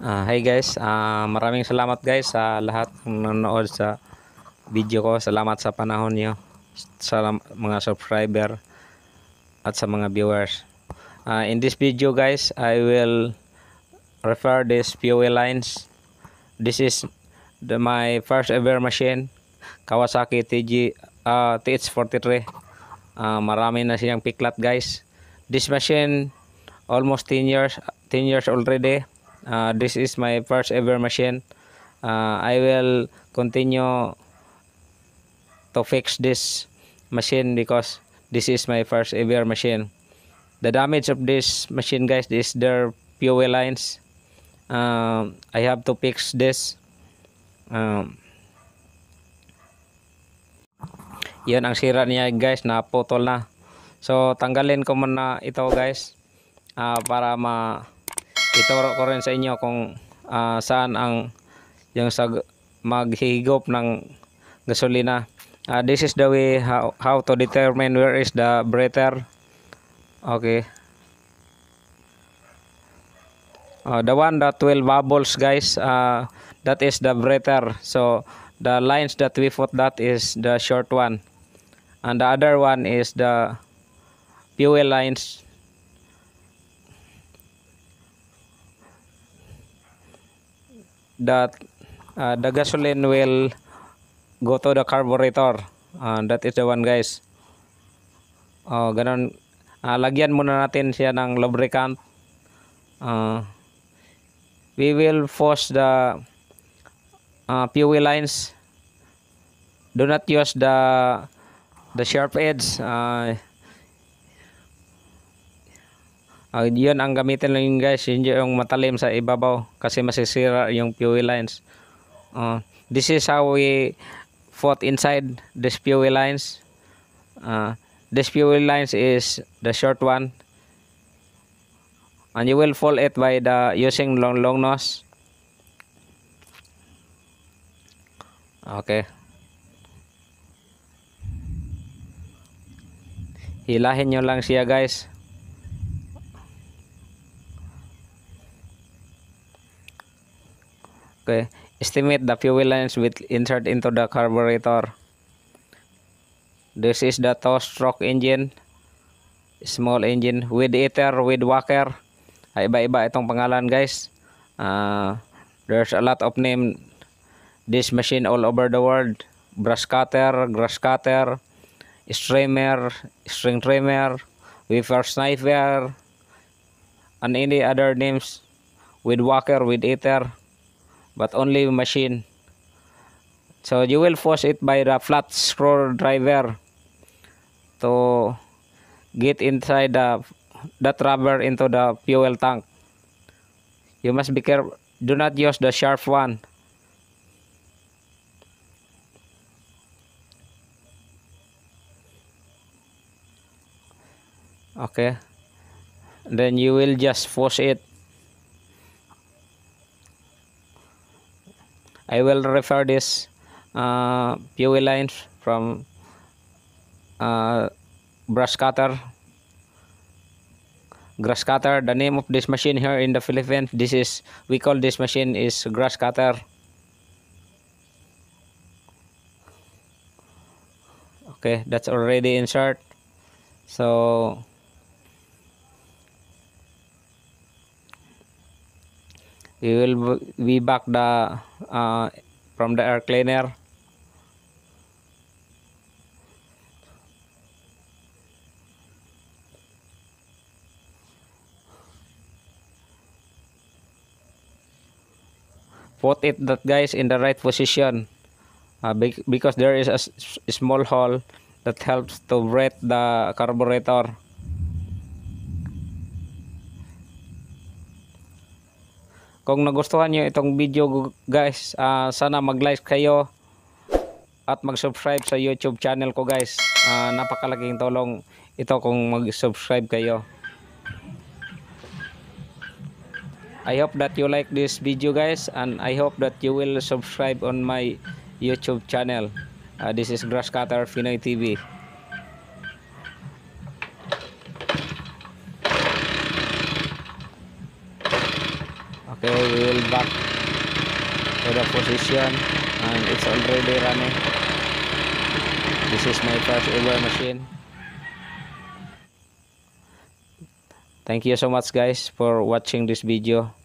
Uh, hi guys, uh, maraming salamat guys sa lahat ng nanood sa video ko. Salamat sa panahon nyo, sa mga subscriber at sa mga viewers. Uh, in this video guys, I will refer this fuel lines. This is the, my first ever machine, Kawasaki TG uh, TH43. Uh, marami na siyang piklat guys. This machine almost 10 years 10 years already uh, this is my first ever machine uh, I will continue to fix this machine because this is my first ever machine the damage of this machine guys is their fuel lines uh, I have to fix this um, yun ang sira niya guys naputol na so tanggalin ko muna ito guys uh, para ma ituro ko rin sa inyo kung uh, saan ang yung sag maghigop ng gasolina uh, this is the way how, how to determine where is the breather okay uh, the one that will bubbles guys uh, that is the breather so the lines that we put that is the short one and the other one is the fuel lines that uh, the gasoline will go to the carburetor uh, that is the one guys oh ganun uh, lagyan muna natin siya ng lubricant uh, we will force the uh, ah, fuel lines do not use the the sharp edge uh, Uh, yun ang gamitin lang yun guys. Yun yung matalim sa ibabaw kasi masisira yung fuel lines. Uh, this is how we fought inside this fuel lines. Uh, this fuel lines is the short one. And you will fall it by the using long long nose. Okay. Hilahin nyo lang siya guys. okay. estimate the fuel lines with insert into the carburetor this is the two stroke engine small engine with ether, with walker iba-iba itong pangalan guys uh, there's a lot of name this machine all over the world brush cutter grass cutter streamer string trimmer weaver sniper and any other names with walker with ether but only machine so you will force it by the flat screwdriver to get inside the that rubber into the fuel tank you must be careful do not use the sharp one okay then you will just force it I will refer this uh, line from uh, brush cutter grass cutter the name of this machine here in the Philippines this is we call this machine is grass cutter okay that's already insert so we will we back the uh, from the air cleaner put it that guys in the right position uh, because there is a small hole that helps to breathe the carburetor Kung nagustuhan nyo itong video guys, uh, sana mag-like kayo at mag-subscribe sa YouTube channel ko guys. Uh, napakalaking tulong ito kung mag-subscribe kayo. I hope that you like this video guys and I hope that you will subscribe on my YouTube channel. Uh, this is Grasscutter Pinoy TV. okay we will back to the position and it's already running this is my first ever machine thank you so much guys for watching this video